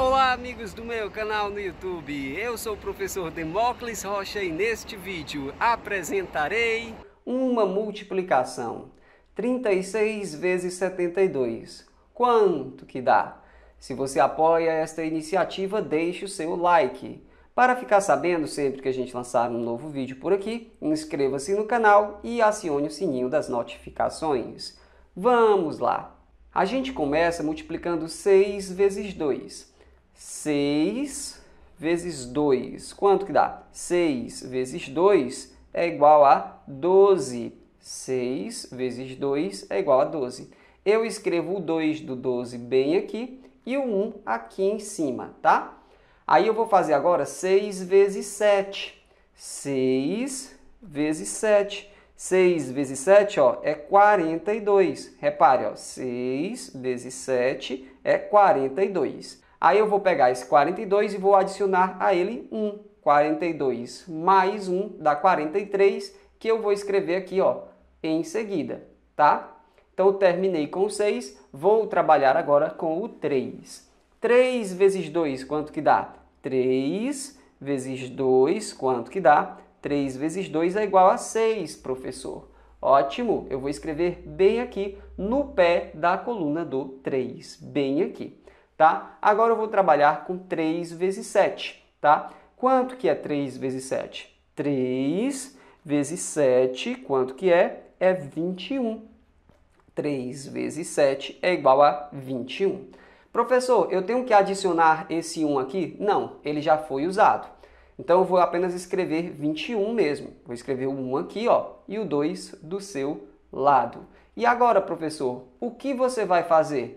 Olá amigos do meu canal no YouTube, eu sou o professor Demócles Rocha e neste vídeo apresentarei uma multiplicação 36 vezes 72, quanto que dá? Se você apoia esta iniciativa, deixe o seu like. Para ficar sabendo sempre que a gente lançar um novo vídeo por aqui, inscreva-se no canal e acione o sininho das notificações. Vamos lá! A gente começa multiplicando 6 vezes 2. 6 vezes 2. Quanto que dá? 6 vezes 2 é igual a 12. 6 vezes 2 é igual a 12. Eu escrevo o 2 do 12 bem aqui e o 1 aqui em cima, tá? Aí eu vou fazer agora 6 vezes 7. 6 vezes 7. 6 vezes 7 ó, é 42. Repare, ó, 6 vezes 7 é 42. Aí eu vou pegar esse 42 e vou adicionar a ele 1. 42 mais 1 dá 43, que eu vou escrever aqui ó, em seguida, tá? Então terminei com 6, vou trabalhar agora com o 3. 3 vezes 2, quanto que dá? 3 vezes 2, quanto que dá? 3 vezes 2 é igual a 6, professor. Ótimo, eu vou escrever bem aqui no pé da coluna do 3, bem aqui tá? Agora eu vou trabalhar com 3 vezes 7, tá? Quanto que é 3 vezes 7? 3 vezes 7, quanto que é? É 21. 3 vezes 7 é igual a 21. Professor, eu tenho que adicionar esse 1 aqui? Não, ele já foi usado. Então eu vou apenas escrever 21 mesmo. Vou escrever o 1 aqui, ó, e o 2 do seu lado. E agora, professor, o que você vai fazer?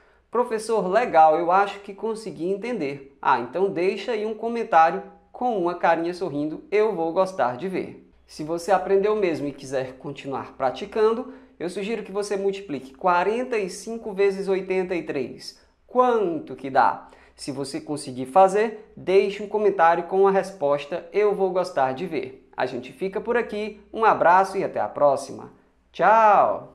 Professor, legal, eu acho que consegui entender. Ah, então deixa aí um comentário com uma carinha sorrindo, eu vou gostar de ver. Se você aprendeu mesmo e quiser continuar praticando, eu sugiro que você multiplique 45 vezes 83. Quanto que dá? Se você conseguir fazer, deixe um comentário com a resposta eu vou gostar de ver. A gente fica por aqui, um abraço e até a próxima. Tchau!